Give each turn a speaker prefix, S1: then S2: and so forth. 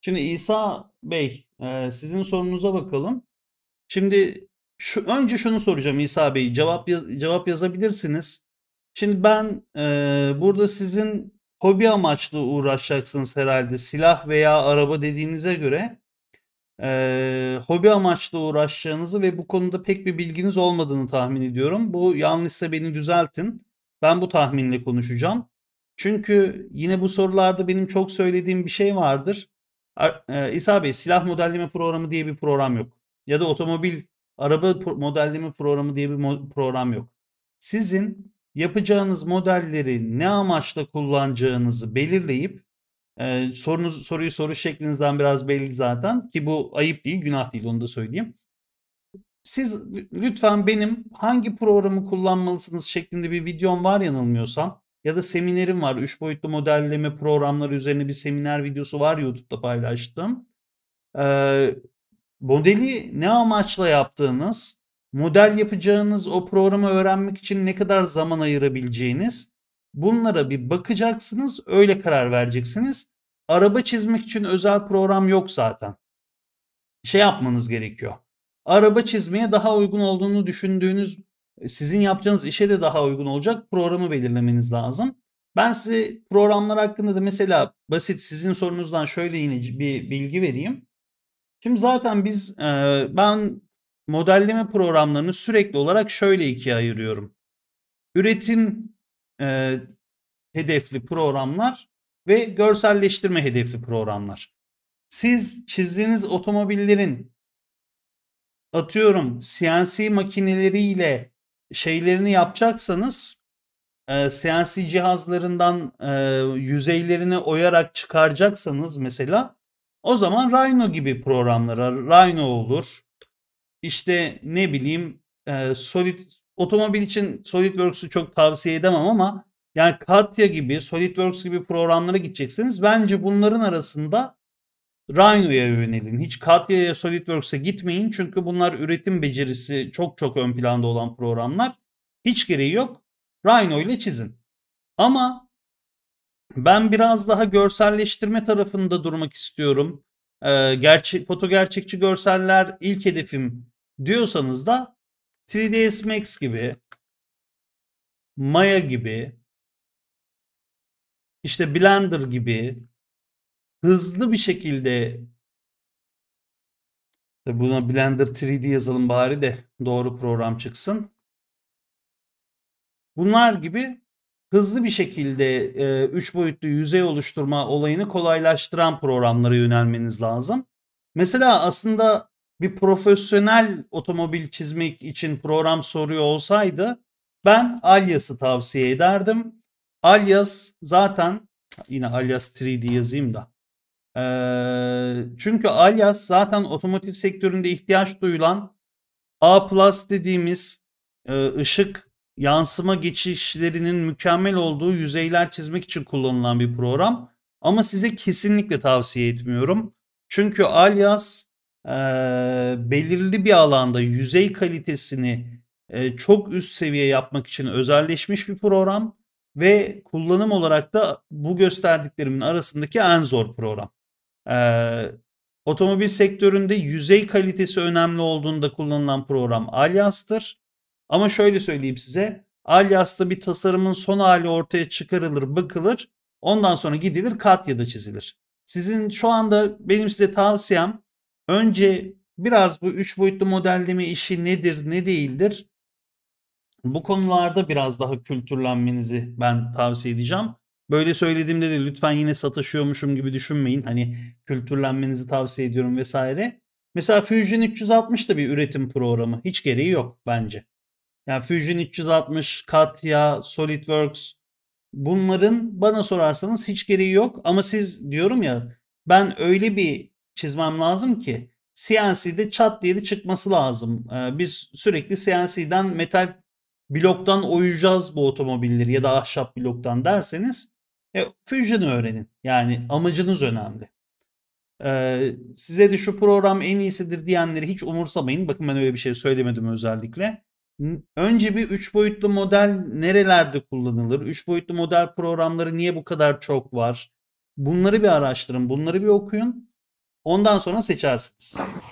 S1: Şimdi İsa Bey e, sizin sorunuza bakalım. Şimdi şu, önce şunu soracağım İsa Bey cevap cevap yazabilirsiniz. Şimdi ben e, burada sizin hobi amaçlı uğraşacaksınız herhalde silah veya araba dediğinize göre e, hobi amaçlı uğraşacağınızı ve bu konuda pek bir bilginiz olmadığını tahmin ediyorum. Bu yanlışsa beni düzeltin. Ben bu tahminle konuşacağım. Çünkü yine bu sorularda benim çok söylediğim bir şey vardır. E, İsa Bey silah modelleme programı diye bir program yok. Ya da otomobil araba modelleme programı diye bir program yok. Sizin yapacağınız modelleri ne amaçla kullanacağınızı belirleyip e, sorunuz, soruyu soru şeklinizden biraz belli zaten ki bu ayıp değil günah değil onu da söyleyeyim. Siz lütfen benim hangi programı kullanmalısınız şeklinde bir videom var yanılmıyorsam ya da seminerim var. Üç boyutlu modelleme programları üzerine bir seminer videosu var YouTube'da paylaştım. Ee, modeli ne amaçla yaptığınız, model yapacağınız o programı öğrenmek için ne kadar zaman ayırabileceğiniz bunlara bir bakacaksınız öyle karar vereceksiniz. Araba çizmek için özel program yok zaten. Şey yapmanız gerekiyor. Araba çizmeye daha uygun olduğunu düşündüğünüz e, sizin yapacağınız işe de daha uygun olacak programı belirlemeniz lazım. Ben size programlar hakkında da mesela basit sizin sorunuzdan şöyle yine bir bilgi vereyim. Şimdi zaten biz e, ben modelleme programlarını sürekli olarak şöyle ikiye ayırıyorum. Üretim e, hedefli programlar ve görselleştirme hedefli programlar. Siz çizdiğiniz otomobillerin atıyorum CNC makineleriyle şeylerini yapacaksanız e, CNC cihazlarından e, yüzeylerini oyarak çıkaracaksanız mesela o zaman Rhino gibi programlara Rhino olur. İşte ne bileyim e, Solid otomobil için SolidWorks'u çok tavsiye edemem ama yani Katya gibi SolidWorks gibi programlara gideceksiniz. Bence bunların arasında Rhino'ya yönelin. Hiç Katya'ya, SolidWorks'a gitmeyin. Çünkü bunlar üretim becerisi çok çok ön planda olan programlar. Hiç gereği yok. Rhino ile çizin. Ama ben biraz daha görselleştirme tarafında durmak istiyorum. Ee, gerçek, foto gerçekçi görseller ilk hedefim diyorsanız da 3ds Max gibi, Maya gibi, işte Blender gibi hızlı bir şekilde buna Blender 3D yazalım bari de doğru program çıksın. Bunlar gibi hızlı bir şekilde 3 boyutlu yüzey oluşturma olayını kolaylaştıran programlara yönelmeniz lazım. Mesela aslında bir profesyonel otomobil çizmek için program soruyor olsaydı ben Alias'ı tavsiye ederdim. Alias zaten yine Alias 3D yazayım da ee, çünkü Alias zaten otomotiv sektöründe ihtiyaç duyulan A plus dediğimiz e, ışık yansıma geçişlerinin mükemmel olduğu yüzeyler çizmek için kullanılan bir program. Ama size kesinlikle tavsiye etmiyorum. Çünkü Alias e, belirli bir alanda yüzey kalitesini e, çok üst seviye yapmak için özelleşmiş bir program ve kullanım olarak da bu gösterdiklerimin arasındaki en zor program. Ee, otomobil sektöründe yüzey kalitesi önemli olduğunda kullanılan program Alias'tır. Ama şöyle söyleyeyim size. Alias'ta bir tasarımın son hali ortaya çıkarılır, bakılır. Ondan sonra gidilir kat ya da çizilir. Sizin şu anda benim size tavsiyem önce biraz bu 3 boyutlu modelleme işi nedir, ne değildir? Bu konularda biraz daha kültürlenmenizi ben tavsiye edeceğim. Böyle söylediğimde de lütfen yine sataşıyormuşum gibi düşünmeyin. Hani kültürlenmenizi tavsiye ediyorum vesaire. Mesela Fusion 360 da bir üretim programı. Hiç gereği yok bence. Yani Fusion 360, Katya, SolidWorks bunların bana sorarsanız hiç gereği yok. Ama siz diyorum ya ben öyle bir çizmem lazım ki CNC'de çat diye de çıkması lazım. Ee, biz sürekli CNC'den metal bloktan oyacağız bu otomobilleri ya da ahşap bloktan derseniz e, Fusion'ı öğrenin. Yani amacınız önemli. Ee, size de şu program en iyisidir diyenleri hiç umursamayın. Bakın ben öyle bir şey söylemedim özellikle. Önce bir 3 boyutlu model nerelerde kullanılır? 3 boyutlu model programları niye bu kadar çok var? Bunları bir araştırın, bunları bir okuyun. Ondan sonra seçersiniz.